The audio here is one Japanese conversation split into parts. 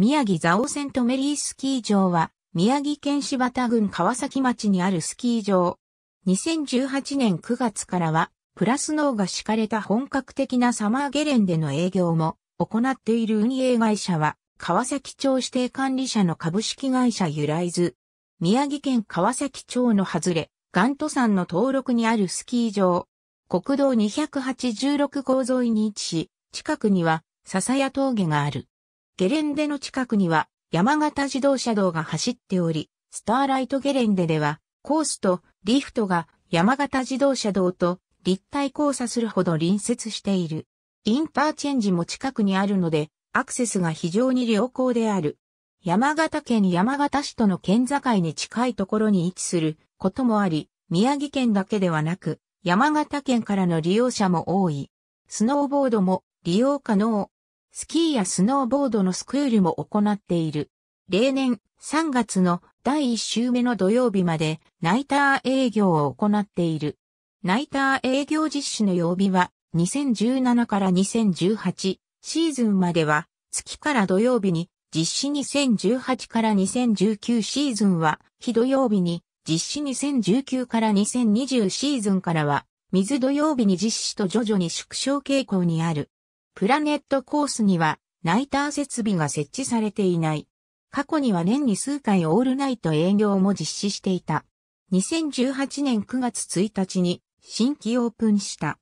宮城蔵王セントメリースキー場は、宮城県柴田郡川崎町にあるスキー場。2018年9月からは、プラスノーが敷かれた本格的なサマーゲレンでの営業も行っている運営会社は、川崎町指定管理者の株式会社由来図。宮城県川崎町の外れ、ガント山の登録にあるスキー場。国道286号沿いに位置し、近くには笹谷峠がある。ゲレンデの近くには山形自動車道が走っており、スターライトゲレンデではコースとリフトが山形自動車道と立体交差するほど隣接している。インターチェンジも近くにあるので、アクセスが非常に良好である。山形県山形市との県境に近いところに位置することもあり、宮城県だけではなく、山形県からの利用者も多い。スノーボードも利用可能。スキーやスノーボードのスクールも行っている。例年3月の第1週目の土曜日までナイター営業を行っている。ナイター営業実施の曜日は2017から2018シーズンまでは月から土曜日に実施2018から2019シーズンは日土曜日に実施2019から2020シーズンからは水土曜日に実施と徐々に縮小傾向にある。プラネットコースにはナイター設備が設置されていない。過去には年に数回オールナイト営業も実施していた。2018年9月1日に新規オープンした。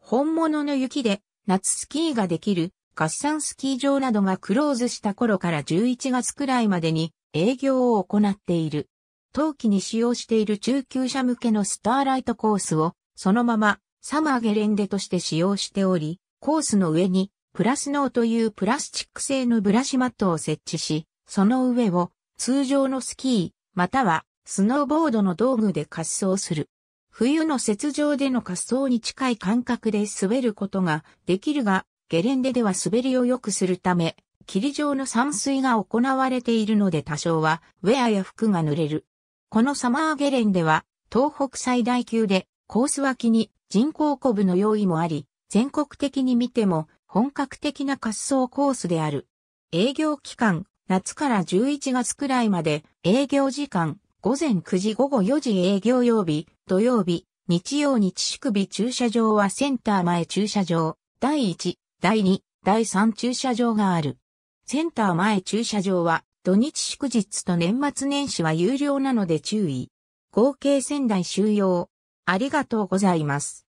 本物の雪で夏スキーができる合算スキー場などがクローズした頃から11月くらいまでに営業を行っている。冬季に使用している中級者向けのスターライトコースをそのままサマーゲレンデとして使用しており、コースの上にプラスノーというプラスチック製のブラシマットを設置し、その上を通常のスキーまたはスノーボードの道具で滑走する。冬の雪上での滑走に近い感覚で滑ることができるが、ゲレンデでは滑りを良くするため、霧状の散水が行われているので多少はウェアや服が濡れる。このサマーゲレンデは東北最大級でコース脇に人工コブの用意もあり、全国的に見ても本格的な滑走コースである。営業期間、夏から11月くらいまで、営業時間、午前9時午後4時営業曜日、土曜日、日曜日宿日駐車場はセンター前駐車場、第1、第2、第3駐車場がある。センター前駐車場は土日祝日と年末年始は有料なので注意。合計仙台収容。ありがとうございます。